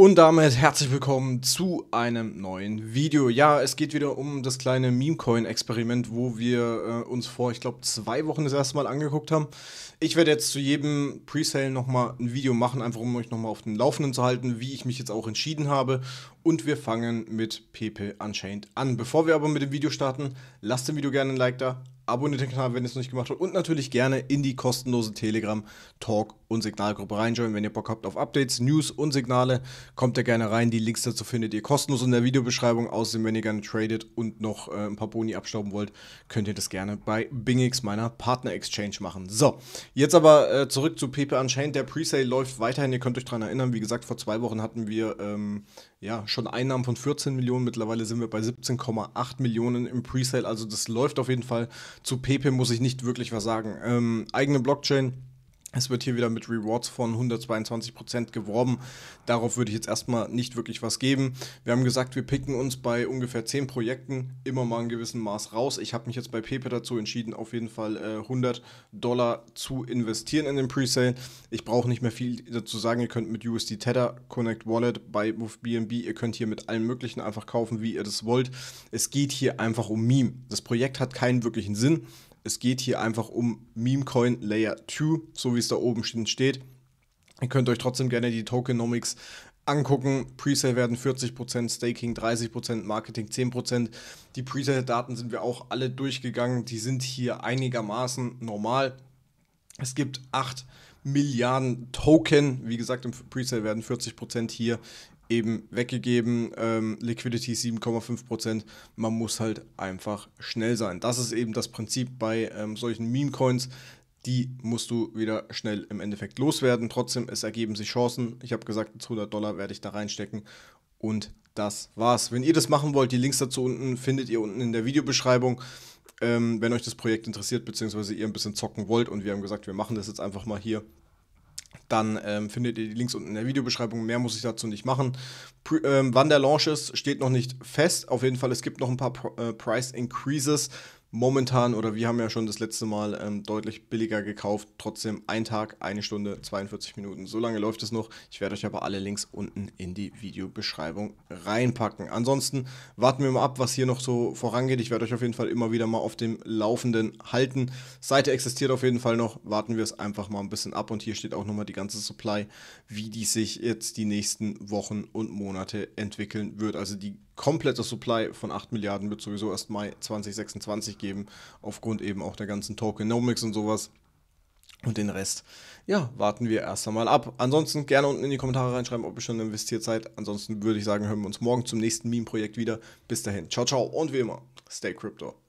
Und damit herzlich willkommen zu einem neuen Video. Ja, es geht wieder um das kleine Memecoin-Experiment, wo wir äh, uns vor, ich glaube, zwei Wochen das erste Mal angeguckt haben. Ich werde jetzt zu jedem Presale nochmal ein Video machen, einfach um euch nochmal auf dem Laufenden zu halten, wie ich mich jetzt auch entschieden habe. Und wir fangen mit Pepe Unchained an. Bevor wir aber mit dem Video starten, lasst dem Video gerne ein Like da, abonniert den Kanal, wenn ihr es noch nicht gemacht habt. Und natürlich gerne in die kostenlose Telegram Talk und Signalgruppe reinjoinen. Wenn ihr Bock habt auf Updates, News und Signale, kommt da gerne rein. Die Links dazu findet ihr kostenlos in der Videobeschreibung. Außerdem, wenn ihr gerne tradet und noch äh, ein paar Boni abstauben wollt, könnt ihr das gerne bei Bingix, meiner Partner-Exchange, machen. So, jetzt aber äh, zurück zu Pepe Unchained. Der Presale läuft weiterhin. Ihr könnt euch daran erinnern, wie gesagt, vor zwei Wochen hatten wir ähm, ja, schon Einnahmen von 14 Millionen. Mittlerweile sind wir bei 17,8 Millionen im Presale. Also das läuft auf jeden Fall. Zu Pepe muss ich nicht wirklich was sagen. Ähm, eigene Blockchain es wird hier wieder mit Rewards von 122% geworben. Darauf würde ich jetzt erstmal nicht wirklich was geben. Wir haben gesagt, wir picken uns bei ungefähr 10 Projekten immer mal ein gewissem Maß raus. Ich habe mich jetzt bei Pepe dazu entschieden, auf jeden Fall äh, 100 Dollar zu investieren in den Presale. Ich brauche nicht mehr viel dazu sagen. Ihr könnt mit USD Tether, Connect Wallet, bei BNB. ihr könnt hier mit allen möglichen einfach kaufen, wie ihr das wollt. Es geht hier einfach um Meme. Das Projekt hat keinen wirklichen Sinn. Es geht hier einfach um Memecoin Layer 2, so wie es da oben steht. Ihr könnt euch trotzdem gerne die Tokenomics angucken. Presale werden 40%, Staking 30%, Marketing 10%. Die Presale-Daten sind wir auch alle durchgegangen. Die sind hier einigermaßen normal. Es gibt 8 Milliarden Token. Wie gesagt, im Presale werden 40% hier eben weggegeben. Ähm, Liquidity 7,5%. Man muss halt einfach schnell sein. Das ist eben das Prinzip bei ähm, solchen Meme-Coins. Die musst du wieder schnell im Endeffekt loswerden. Trotzdem, es ergeben sich Chancen. Ich habe gesagt, 200 Dollar werde ich da reinstecken. Und das war's. Wenn ihr das machen wollt, die Links dazu unten findet ihr unten in der Videobeschreibung. Ähm, wenn euch das Projekt interessiert, beziehungsweise ihr ein bisschen zocken wollt. Und wir haben gesagt, wir machen das jetzt einfach mal hier dann ähm, findet ihr die Links unten in der Videobeschreibung. Mehr muss ich dazu nicht machen. Pre ähm, wann der Launch ist, steht noch nicht fest. Auf jeden Fall, es gibt noch ein paar Pro äh, Price Increases momentan, oder wir haben ja schon das letzte Mal ähm, deutlich billiger gekauft. Trotzdem ein Tag, eine Stunde, 42 Minuten. So lange läuft es noch. Ich werde euch aber alle Links unten in die Videobeschreibung reinpacken. Ansonsten warten wir mal ab, was hier noch so vorangeht. Ich werde euch auf jeden Fall immer wieder mal auf dem Laufenden halten. Seite existiert auf jeden Fall noch. Warten wir es einfach mal ein bisschen ab. Und hier steht auch nochmal die ganze Supply, wie die sich jetzt die nächsten Wochen und Monate entwickeln wird. Also die komplettes Supply von 8 Milliarden wird sowieso erst Mai 2026 geben, aufgrund eben auch der ganzen Tokenomics und sowas. Und den Rest, ja, warten wir erst einmal ab. Ansonsten gerne unten in die Kommentare reinschreiben, ob ihr schon investiert seid. Ansonsten würde ich sagen, hören wir uns morgen zum nächsten Meme-Projekt wieder. Bis dahin, ciao, ciao und wie immer, stay crypto.